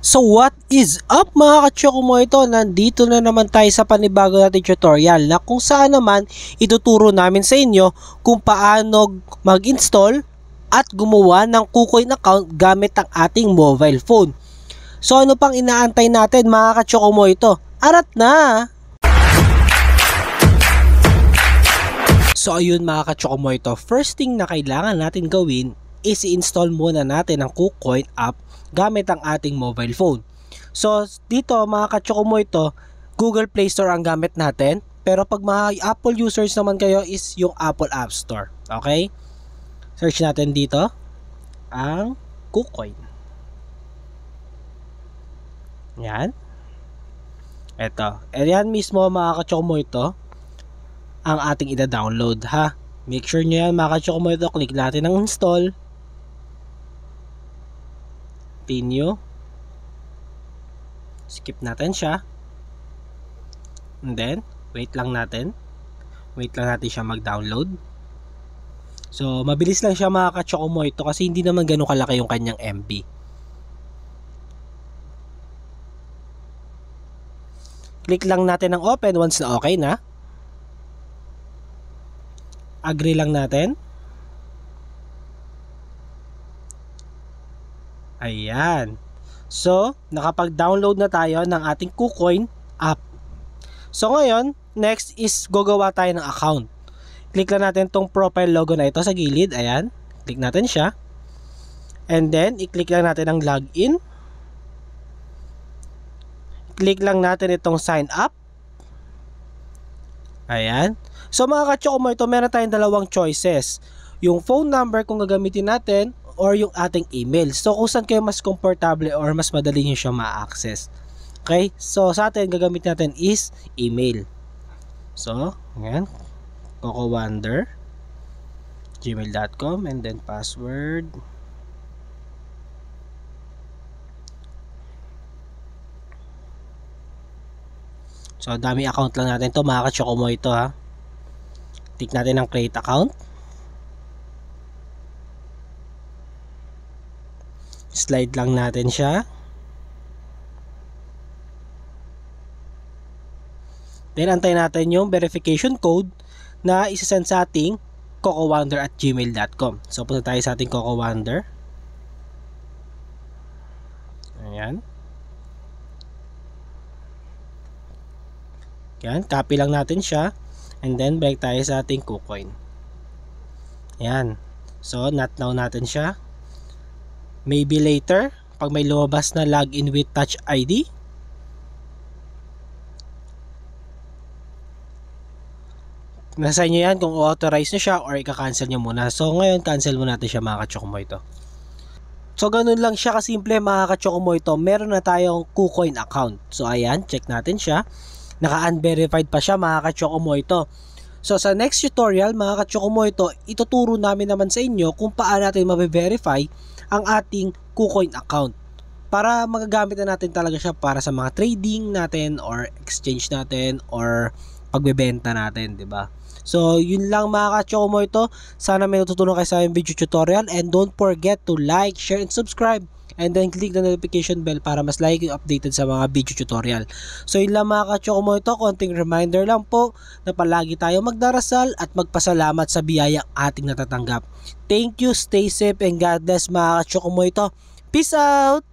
So what is up mga kachoko mo ito? Nandito na naman tayo sa panibago natin tutorial na kung saan naman ituturo namin sa inyo kung paano mag-install at gumawa ng KuCoin account gamit ang ating mobile phone. So ano pang inaantay natin mga kachoko mo ito? Arat na! So ayun mga kachoko mo ito, first thing na kailangan natin gawin is i-install muna natin ang KuCoin app gamit ang ating mobile phone. So dito mga katsoko mo ito, Google Play Store ang gamit natin. Pero pag mga Apple users naman kayo is yung Apple App Store. Okay? Search natin dito ang KuCoin. Yan. Ito. E yan mismo mga katsoko mo ito ang ating ida-download ha. Make sure nyo yan mga katsoko mo ito. Click natin ang install continue. Skip natin siya. And then, wait lang natin. Wait lang natin siya mag-download. So, mabilis lang siya makakatsoko mo ito kasi hindi naman ganun kalaki yung kanyang MB. Click lang natin ang open once na okay na. Agree lang natin. Ayan. So, nakapag-download na tayo ng ating KuCoin app. So, ngayon, next is gagawa tayo ng account. Click lang natin itong profile logo na ito sa gilid. Ayan. Click natin siya. And then, i-click lang natin ang login. Click lang natin itong sign up. Ayan. So mga kachokomo ito, meron tayong dalawang choices. Yung phone number kung gagamitin natin or yung ating email. So kung saan kayo mas komportable or mas madali nyo siya ma-access. Okay? So sa atin gagamit natin is email. So, ayan. CocoWonder gmail.com and then password So, dami account lang natin to Mga katsoko mo ito ha. Tick natin ang create account. slide lang natin siya then antay natin yung verification code na isasend sa ating cocowonder at gmail.com so punta tayo sa ating cocowonder ayan yan copy lang natin siya and then balik tayo sa ating kucoin yan so not now natin siya Maybe later, pag may lumabas na login with Touch ID. Nasa inyo yan kung authorize nyo siya or ika-cancel nyo muna. So ngayon, cancel muna natin siya mga kachoko ito. So ganun lang siya kasimple mga kachoko mo ito. Meron na tayong KuCoin account. So ayan, check natin siya. Naka-unverified pa siya mga kachoko ito. So sa next tutorial mga kachokomo ito, ituturo namin naman sa inyo kung paano natin mabe-verify ang ating KuCoin account para magagamit na natin talaga siya para sa mga trading natin or exchange natin or pagbebenta natin, 'di ba? So, yun lang mga kachokomo ito. Sana may natutunan kayo sa aming video tutorial and don't forget to like, share, and subscribe and then click the notification bell para mas lagi kang updated sa mga video tutorial. So yun lang mga kachoko mo ito, konting reminder lang po na palagi tayo magdarasal at magpasalamat sa biyaya ating natatanggap. Thank you, stay safe and God bless mga kachoko mo ito. Peace out!